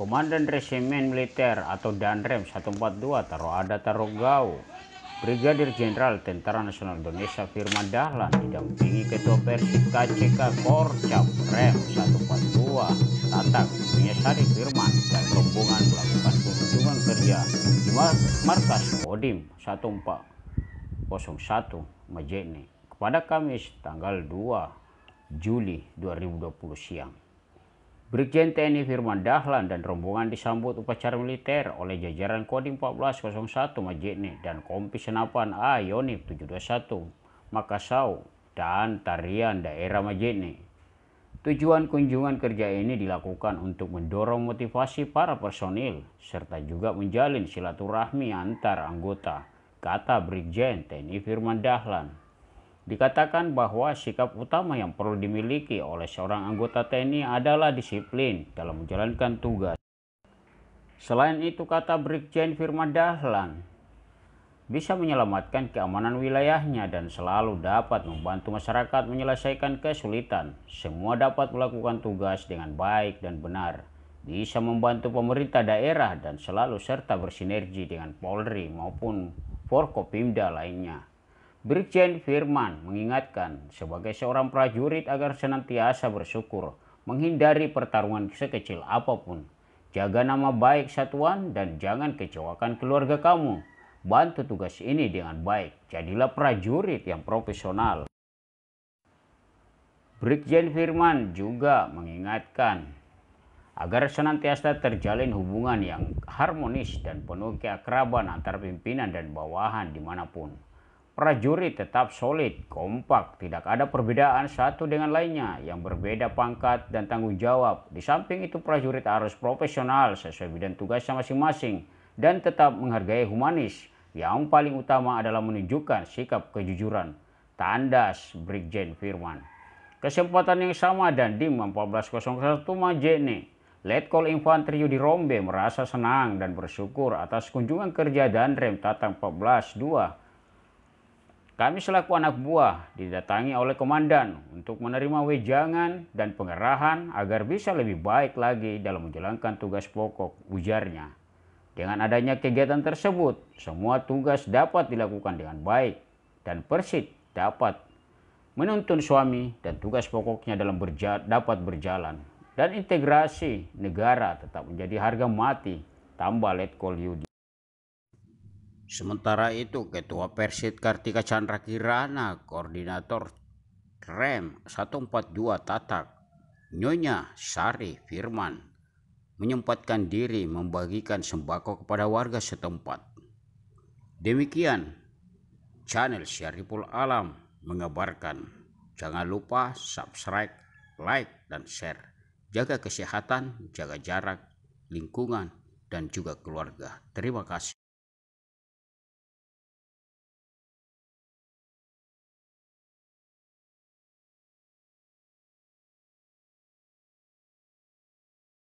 Komandan Resimen Militer atau Danrem 142 Taroada Tarogau Brigadir Jenderal Tentara Nasional Indonesia Firman Dahlan didampingi Ketua Persib KCK Korcap Rem 142 Tatak, Punyasari Firman, dan rombongan melakukan kunjungan kerja di markas Kodim 1401 Majene kepada Kamis tanggal 2 Juli 2020 siang. Brigjen TNI Firman Dahlan dan rombongan disambut upacara militer oleh jajaran Kodim 1401 Majene dan Kompi Senapan A Yonif 721 Makassau dan tarian daerah Majene. Tujuan kunjungan kerja ini dilakukan untuk mendorong motivasi para personil serta juga menjalin silaturahmi antar anggota, kata Brigjen TNI Firman Dahlan. Dikatakan bahwa sikap utama yang perlu dimiliki oleh seorang anggota TNI adalah disiplin dalam menjalankan tugas. Selain itu, kata Brigjen Firman Dahlan, bisa menyelamatkan keamanan wilayahnya dan selalu dapat membantu masyarakat menyelesaikan kesulitan. Semua dapat melakukan tugas dengan baik dan benar, bisa membantu pemerintah daerah dan selalu serta bersinergi dengan Polri maupun Forkopimda lainnya. Brigjen Firman mengingatkan sebagai seorang prajurit agar senantiasa bersyukur, menghindari pertarungan sekecil apapun. Jaga nama baik satuan dan jangan kecewakan keluarga kamu. Bantu tugas ini dengan baik. Jadilah prajurit yang profesional. Brigjen Firman juga mengingatkan agar senantiasa terjalin hubungan yang harmonis dan penuh keakraban antar pimpinan dan bawahan dimanapun. Prajurit tetap solid, kompak, tidak ada perbedaan satu dengan lainnya yang berbeda pangkat dan tanggung jawab. Di samping itu prajurit harus profesional sesuai bidang tugasnya masing-masing dan tetap menghargai humanis. Yang paling utama adalah menunjukkan sikap kejujuran. Tandas Brigjen Firman. Kesempatan yang sama dan di 1401 Majene. Letkol Infanteri Yudi Rombe merasa senang dan bersyukur atas kunjungan kerja dan rem Tatang 142. Kami selaku anak buah didatangi oleh komandan untuk menerima wejangan dan pengerahan agar bisa lebih baik lagi dalam menjalankan tugas pokok ujarnya. Dengan adanya kegiatan tersebut, semua tugas dapat dilakukan dengan baik dan Persit dapat menuntun suami dan tugas pokoknya dalam berja dapat berjalan dan integrasi negara tetap menjadi harga mati tambah Letkol Yudi. Sementara itu, Ketua Persit Kartika Chandra Kirana, Koordinator Rem 142 Tatak, Nyonya Sari Firman menyempatkan diri membagikan sembako kepada warga setempat. Demikian, channel Syariful Alam mengabarkan. Jangan lupa subscribe, like, dan share. Jaga kesehatan, jaga jarak, lingkungan, dan juga keluarga. Terima kasih.